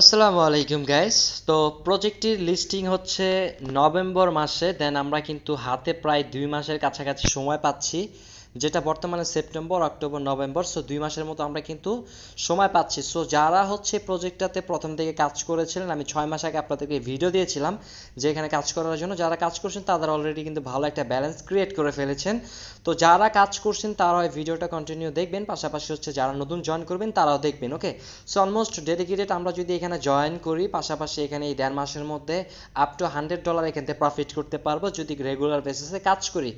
আসসালামু আলাইকুম গাইস তো প্রজেক্টটির লিস্টিং হচ্ছে নভেম্বর মাসে দেন আমরা কিন্তু হাতে প্রায় দুই মাসের কাছাকাছি সময় পাচ্ছি যেটা বর্তমানে সেপ্টেম্বর অক্টোবর নভেম্বর সো দুই মাসের মতো আমরা কিন্তু সময় পাচ্ছি সো যারা হচ্ছে প্রজেক্টটাতে প্রথম থেকে কাজ করেছিলেন আমি ছয় মাস আগে আপনাদেরকে ভিডিও দিয়েছিলাম যে এখানে কাজ করার জন্য যারা কাজ করছেন তাদের অলরেডি কিন্তু ভালো একটা ব্যালেন্স ক্রিয়েট করে ফেলেছেন তো যারা কাজ করছেন তারা হয় ভিডিওটা কন্টিনিউ দেখবেন পাশাপাশি হচ্ছে যারা নতুন জয়েন করবেন তারাও দেখবেন ওকে সো অলমোস্ট ডেডিকেটেড আমরা যদি এখানে জয়েন করি পাশাপাশি এখানে এই দেড় মাসের মধ্যে আপ টু হান্ড্রেড ডলার এখান থেকে প্রফিট করতে পারবো যদি রেগুলার বেসিসে কাজ করি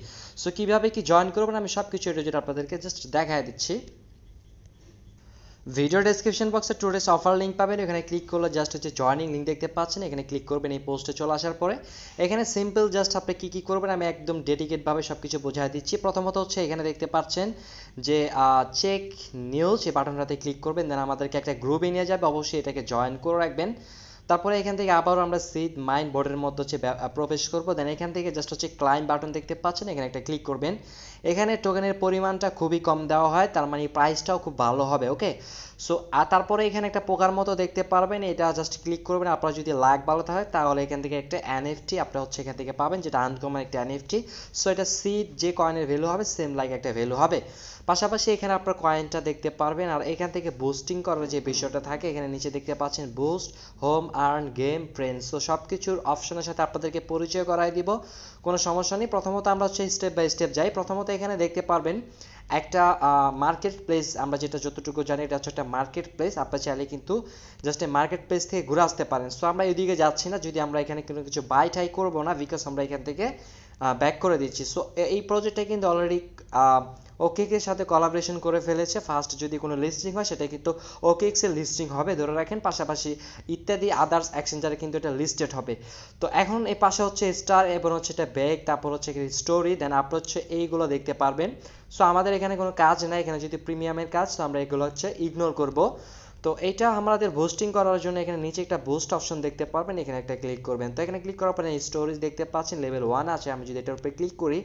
সো কিভাবে কি জয়েন করবেন আমি সব সব কিছু এটা যেটা আপনাদেরকে জাস্ট দেখাই দিচ্ছি ভিডিও ডেসক্রিপশন বক্সে টুডেস অফার লিঙ্ক পাবেন এখানে ক্লিক করলে জাস্ট হচ্ছে জয়নিং লিঙ্ক দেখতে পাচ্ছেন এখানে ক্লিক করবেন এই পোস্টে চলে আসার পরে এখানে সিম্পল জাস্ট আপনি কী কী করবেন আমি একদম ডেডিকেটভাবে সব কিছু বোঝাই দিচ্ছি প্রথমত হচ্ছে এখানে দেখতে পাচ্ছেন যে চেক নিউজ এই বাটনটাতে ক্লিক করবেন দেন আমাদেরকে একটা গ্রুপে নিয়ে যাবে অবশ্যই এটাকে জয়েন করে রাখবেন তারপরে এখান থেকে আবারও আমরা সিট মাইন্ড বোর্ডের মধ্যে হচ্ছে প্রবেশ করবো দেন এখান থেকে জাস্ট হচ্ছে ক্লাইম বাটন দেখতে পাচ্ছেন এখানে একটা ক্লিক করবেন এখানে টোকেনের পরিমাণটা খুবই কম দেওয়া হয় তার মানে প্রাইসটাও খুব ভালো হবে ওকে সো আর তারপরে এখানে একটা পোকার মতো দেখতে পারবেন এটা জাস্ট ক্লিক করবেন আপনার যদি লাইক ভালো থাকে তাহলে এখান থেকে একটা এনএফটি আপনার হচ্ছে এখান থেকে পাবেন যেটা আনকমন একটা এনএফটি সো এটা সিড যে কয়েনের ভ্যালু হবে সেম লাইক একটা ভ্যালু হবে পাশাপাশি এখানে আপনার কয়েনটা দেখতে পারবেন আর এখান থেকে বুস্টিং করার যে বিষয়টা থাকে এখানে নিচে দেখতে পাচ্ছেন boost home earn game friends so সব কিছুর অপশনের সাথে আপনাদেরকে পরিচয় করাই দিব কোনো সমস্যা নেই প্রথমত আমরা হচ্ছে স্টেপ বাই স্টেপ যাই প্রথমত এখানে দেখতে পারবেন একটা মার্কেট প্লেস আমরা যেটা যতটুকু জানি এটা হচ্ছে একটা মার্কেট প্লেস আপনার চাইলে কিন্তু জাস্ট এই মার্কেট প্লেস থেকে ঘুরে আসতে পারেন সো আমরা এদিকে যাচ্ছি না যদি আমরা এখানে কোনো কিছু বাই টাই করবো না বিকজ আমরা এখান থেকে ব্যাক করে দিচ্ছি সো এই প্রজেক্টটা কিন্তু অলরেডি ওকেকের সাথে কলাবরেশন করে ফেলেছে ফার্স্ট যদি কোনো লিস্টিং হয় সেটা কিন্তু ওকেক্সের লিস্টিং হবে ধরে রাখেন পাশাপাশি ইত্যাদি আদার্স এক্সচেঞ্জারে কিন্তু এটা লিস্টেড হবে তো এখন এই পাশে হচ্ছে স্টার এবং হচ্ছে এটা ব্যাগ তারপর হচ্ছে স্টোরি দেন আপনার হচ্ছে এইগুলো দেখতে পারবেন সো আমাদের এখানে কোনো কাজ নাই এখানে যদি প্রিমিয়ামের কাজ তো আমরা এগুলো হচ্ছে ইগনোর করব তো এটা আমাদের বুস্টিং করার জন্য এখানে নিচে একটা বুস্ট অপশন দেখতে পারবেন এখানে একটা ক্লিক করবেন তো এখানে ক্লিক করার পরে স্টোরেজ দেখতে পাচ্ছেন লেভেল ওয়ান আছে আমি যদি এটার উপরে ক্লিক করি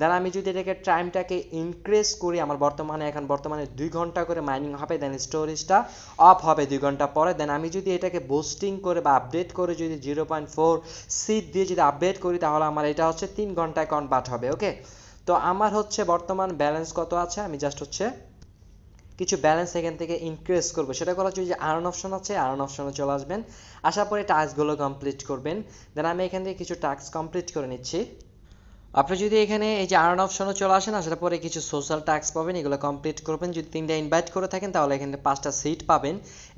দেন আমি যদি এটাকে টাইমটাকে ইনক্রিজ করি আমার বর্তমানে এখন বর্তমানে দুই ঘন্টা করে মাইনিং হবে দেন স্টোরেজটা অফ হবে দুই ঘন্টা পরে দেন আমি যদি এটাকে বুস্টিং করে বা আপডেট করে যদি জিরো পয়েন্ট ফোর সিট দিয়ে যদি আপডেট করি তাহলে আমার এটা হচ্ছে তিন ঘন্টায় কনভার্ট হবে ওকে তো আমার হচ্ছে বর্তমান ব্যালেন্স কত আছে আমি জাস্ট হচ্ছে কিছু ব্যালেন্স এখান থেকে ইনক্রিজ করবো সেটা করার জন্য যে আর্ন অপশন আছে আর্ন অপশনে চলে আসবেন আসার পরে টাস্কগুলো কমপ্লিট করবেন দেন আমি এখান থেকে কিছু টাস্ক কমপ্লিট করে নিচ্ছি আপনি যদি এখানে এই যে আর্ন অপশনও চলে আসেন আসার পরে কিছু সোশ্যাল ট্যাক্স পাবেন এগুলো কমপ্লিট করবেন যদি তিনটা ইনভাইট করে থাকেন তাহলে এখানে পাঁচটা সিট পাবেন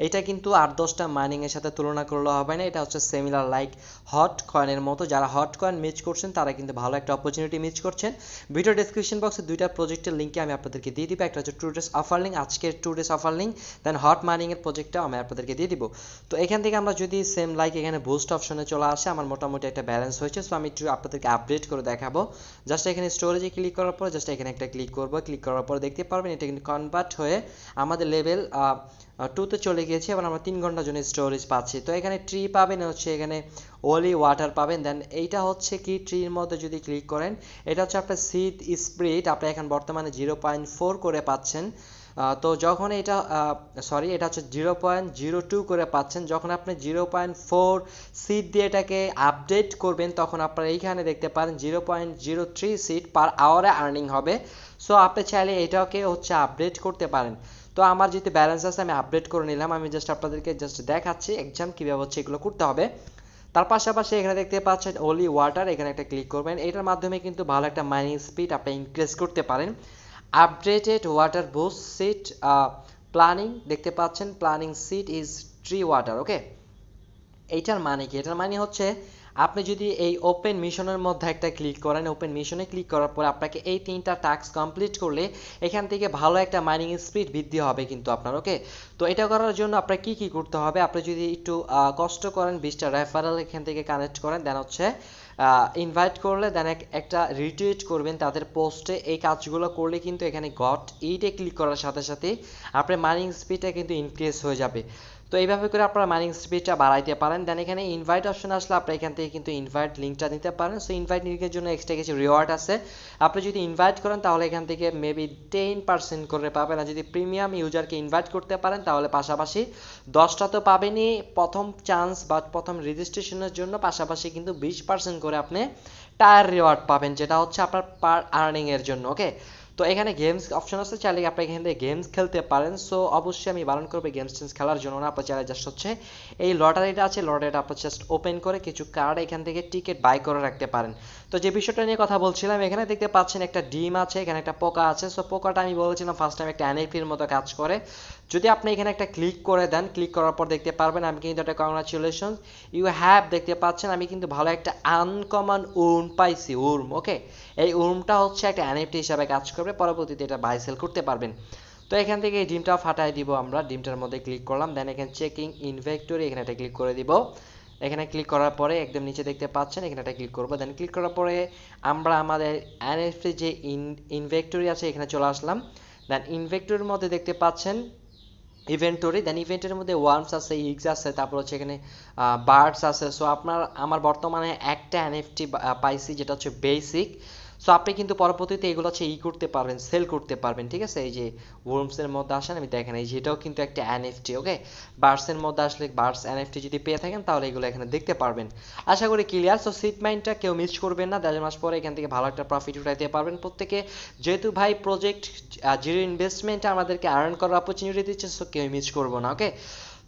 এটা কিন্তু আট দশটা মাইনিংয়ের সাথে তুলনা করলে হবে না এটা হচ্ছে সেমিলার লাইক হট কয়েনের মতো যারা হট কয়েন মিস করছেন তারা কিন্তু ভালো একটা অপরচুনিটি মিস করছেন ভিডিও ডিসক্রিপশন বক্সে দুইটা প্রজেক্টের লিঙ্কে আমি আপনাদেরকে দিয়ে দিব একটা হচ্ছে টু ডেস অফার লিঙ্ক আজকের today's offer link then hot মাইনিংয়ের প্রজেক্টটাও আমি আপনাদেরকে দিয়ে দিব তো এখান থেকে আমরা যদি সেম লাইক এখানে বুস্ট অপশনে চলে আসে আমার মোটামুটি একটা ব্যালেন্স হয়েছে সো আমি একটু আপনাদেরকে আপডেট করে দেখাবো জাস্ট এখানে স্টোরেজে ক্লিক করার পর জাস্ট এখানে একটা ক্লিক করব ক্লিক করার পর দেখতে পারবেন এটা কিন্তু কনভার্ট হয়ে আমাদের লেভেল টুতে চলে গিয়েছে এবং আমরা তিন ঘন্টার জন্য স্টোরেজ পাচ্ছি তো এখানে ট্রি পাবেন হচ্ছে এখানে ওলি ওয়াটার পাবেন দেন এইটা হচ্ছে কি ট্রির মধ্যে যদি ক্লিক করেন এটা হচ্ছে আপনার সিট স্প্রিট আপনি এখন বর্তমানে জিরো পয়েন্ট ফোর করে পাচ্ছেন তো যখন এটা সরি এটা হচ্ছে জিরো পয়েন্ট জিরো টু করে পাচ্ছেন যখন আপনি জিরো পয়েন্ট ফোর সিট দিয়ে এটাকে আপডেট করবেন তখন আপনারা এইখানে দেখতে পারেন zero point zero three seat per আওয়ারে আর্নিং হবে সো আপনি চাইলে এটাকে হচ্ছে আপডেট করতে পারেন তো আমার যেহেতু ব্যালেন্স আছে আমি আপডেট করে নিলাম আমি জাস্ট আপনাদেরকে জাস্ট দেখাচ্ছি এক্সাম কীভাবে হচ্ছে এগুলো করতে হবে তার পাশাপাশি এখানে দেখতে পাচ্ছেন ওলি ওয়াটার এখানে একটা ক্লিক করবেন এটার মাধ্যমে কিন্তু ভালো একটা মাইনিং স্পিড আপনি ইনক্রিজ করতে পারেন updated water boss seat planning দেখতে পাচ্ছেন planning seat is tree water okay এইটার মানে কি এটার মানে হচ্ছে আপনি যদি এই ওপেন মিশনের মধ্যে একটা ক্লিক করেন ওপেন মিশনে ক্লিক করার পর আপনাকে এই তিনটা টাস্ক কমপ্লিট করলে এখান থেকে ভালো একটা মাইনিং স্পিড বৃদ্ধি হবে কিন্তু আপনার ওকে তো এটা করার জন্য আপনার কি কি করতে হবে আপনি যদি একটু কষ্ট করেন বিশটা রেফারেল এখান থেকে কানেক্ট করেন দেন হচ্ছে ইনভাইট করলে দেন একটা রিটুইট করবেন তাদের পোস্টে এই কাজগুলো করলে কিন্তু এখানে গট ইটে ক্লিক করার সাথে সাথে আপনার মাইনিং স্পিডটা কিন্তু ইনক্রিজ হয়ে যাবে তো এইভাবে করে আপনারা মাইনিং স্পিডটা বাড়াইতে পারেন দেন এখানে ইনভাইট অপশন আসলে আপনি এখান থেকে কিন্তু ইনভাইট লিঙ্কটা নিতে পারেন সো ইনভাইট লিঙ্কের জন্য এক্সট্রা কিছু রিওয়ার্ড আছে আপনি যদি ইনভাইট করেন তাহলে এখান থেকে মেবি টেন পার্সেন্ট করে পাবেন আর যদি প্রিমিয়াম ইউজারকে ইনভাইট করতে পারেন তাহলে পাশাপাশি দশটা তো পাবেনই প্রথম চান্স বা প্রথম রেজিস্ট্রেশনের জন্য পাশাপাশি কিন্তু বিশ পার্সেন্ট করে আপনি টায়ার রিওয়ার্ড পাবেন যেটা হচ্ছে আপনার পার আর্নিংয়ের জন্য ওকে তো এখানে গেমস অপশন আছে চাইলে আপনি এখান থেকে গেমস খেলতে পারেন সো অবশ্যই আমি বারণ করবো গেমস টেমস খেলার জন্য না আপনার চাইলে জাস্ট হচ্ছে এই লটারিটা আছে লটারিটা আপনার জাস্ট ওপেন করে কিছু কার্ড এখান থেকে টিকিট বাই করে রাখতে পারেন তো যে বিষয়টা নিয়ে কথা বলছিলাম এখানে দেখতে পাচ্ছেন একটা ডিম আছে এখানে একটা পোকা আছে সো পোকাটা আমি বলেছিলাম ফার্স্ট টাইম একটা এর মতো কাজ করে যদি আপনি এখানে একটা ক্লিক করে দেন ক্লিক করার পর দেখতে পারবেন আমি কিন্তু একটা কংগ্রাচুলেশন ইউ হ্যাভ দেখতে পাচ্ছেন আমি কিন্তু ভালো একটা আনকমন উর্ম পাইছি উর্ম ওকে এই উর্মটা হচ্ছে একটা এনএফটি হিসাবে কাজ করবে পরবর্তীতে এটা বাই সেল করতে পারবেন তো এখান থেকে এই ডিমটা ফাটাই দিব আমরা ডিমটার মধ্যে ক্লিক করলাম দেন এখানে চেকিং ইনভেক্টরি এখানে একটা ক্লিক করে দিব এখানে ক্লিক করার পরে একদম নিচে দেখতে পাচ্ছেন এখানে একটা ক্লিক করবো দেন ক্লিক করার পরে আমরা আমাদের এনএফটি যে ইনভেক্টরি আছে এখানে চলে আসলাম দেন ইনভেক্টরির মধ্যে দেখতে পাচ্ছেন ইভেন্টরি দেন ইভেন্টের মধ্যে ওয়ার্মস আছে ইগস আছে তারপর হচ্ছে এখানে বার্ডস আছে সো আপনার আমার বর্তমানে একটা এনএফটি পাইছি যেটা হচ্ছে বেসিক সো আপনি কিন্তু পরবর্তীতে এগুলো হচ্ছে ই করতে পারবেন সেল করতে পারবেন ঠিক আছে এই যে ওর্মসের মধ্যে আসেন আমি দেখেন এই যেটাও কিন্তু একটা এনএফটি ওকে বার্সের মধ্যে আসলে বার্স এনএফটি যদি পেয়ে থাকেন তাহলে এগুলো এখানে দেখতে পারবেন আশা করি ক্লিয়ার সো সিট মাইন্ডটা কেউ মিস করবেন না দেড় মাস পরে এখান থেকে ভালো একটা প্রফিট উঠাইতে পারবেন প্রত্যেকে যেহেতু ভাই প্রজেক্ট জিরো ইনভেস্টমেন্ট আমাদেরকে আর্ন করার অপরচুনিটি দিচ্ছে সো কেউ মিস করবো না ওকে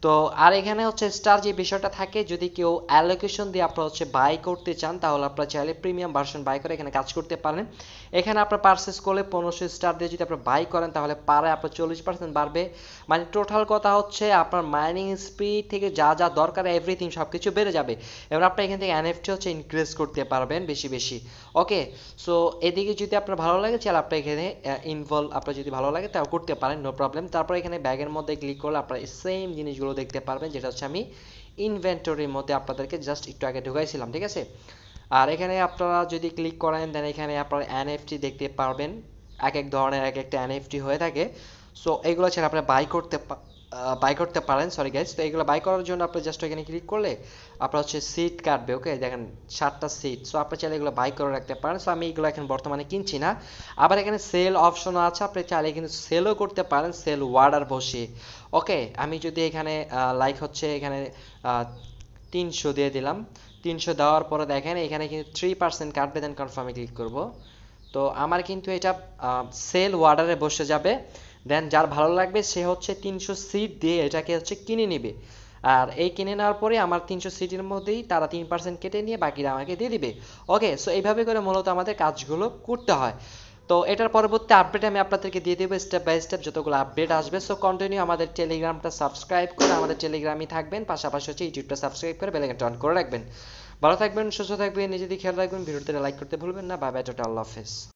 তো আর এখানে হচ্ছে স্টার যে বিষয়টা থাকে যদি কেউ অ্যালোকেশন দিয়ে আপনারা হচ্ছে বাই করতে চান তাহলে আপনারা চাইলে প্রিমিয়াম ভার্সন বাই করে এখানে কাজ করতে পারেন এখানে আপনারা পারচেস করলে পনেরোশো স্টার দিয়ে যদি আপনারা বাই করেন তাহলে পারে আপনার চল্লিশ পার্সেন্ট বাড়বে মানে টোটাল কথা হচ্ছে আপনার মাইনিং স্পিড থেকে যা যা দরকার এভরিথিং সব কিছু বেড়ে যাবে এবং আপনার এখান থেকে এনএফটি হচ্ছে ইনক্রিজ করতে পারবেন বেশি বেশি ওকে সো এদিকে যদি আপনার ভালো লাগে চাল আপনার এখানে ইনভলভ আপনার যদি ভালো লাগে তাও করতে পারেন নো প্রবলেম তারপর এখানে ব্যাগের মধ্যে ক্লিক করলে আপনার সেম জিনিসগুলো দেখতে পারবেন যেটা হচ্ছে আমি ইনভেন্টরির মধ্যে আপনাদেরকে জাস্ট একটু আগে ঢুকাইছিলাম ঠিক আছে আর এখানে আপনারা যদি ক্লিক করেন দেন এখানে আপনারা এনএফটি দেখতে পারবেন এক এক ধরনের এক একটা এনএফটি হয়ে থাকে সো এগুলো ছাড়া আপনারা বাই করতে বাই করতে পারেন সরি গাইজ তো এগুলো বাই করার জন্য আপনি জাস্ট ওইখানে ক্লিক করলে আপনার হচ্ছে সিট কাটবে ওকে দেখেন সাতটা সিট সো আপনি চাইলে এগুলো বাই করে রাখতে পারেন সো আমি এগুলো এখন বর্তমানে কিনছি না আবার এখানে সেল অপশনও আছে আপনি চাইলে কিন্তু সেলও করতে পারেন সেল ওয়ার্ডার বসে ওকে আমি যদি এখানে লাইক হচ্ছে এখানে তিনশো দিয়ে দিলাম তিনশো দেওয়ার পরে দেখেন এখানে কিন্তু থ্রি পার্সেন্ট কাটবে দেন কনফার্মে ক্লিক করবো তো আমার কিন্তু এটা সেল ওয়ার্ডারে বসে যাবে দেন যার ভালো লাগবে সে হচ্ছে তিনশো সিট দিয়ে এটাকে হচ্ছে কিনে নেবে আর এই কিনে নেওয়ার পরে আমার তিনশো সিটির মধ্যেই তারা তিন পার্সেন্ট কেটে নিয়ে বাকিরা আমাকে দিয়ে দিবে ওকে সো এইভাবে করে মূলত আমাদের কাজগুলো করতে হয় তো এটার পরবর্তী আপডেট আমি আপনাদেরকে দিয়ে দেবো স্টেপ বাই স্টেপ যতগুলো আপডেট আসবে সো কন্টিনিউ আমাদের টেলিগ্রামটা সাবস্ক্রাইব করে আমাদের টেলিগ্রামই থাকবেন পাশাপাশি হচ্ছে ইউটিউবটা সাবস্ক্রাইব করে বেলাইকনটা টন করে রাখবেন ভালো থাকবেন সুস্থ থাকবেন নিজেদের খেয়াল রাখবেন ভিডিওতে লাইক করতে ভুলবেন না বাবা টাটা আল্লাহ হাফেজ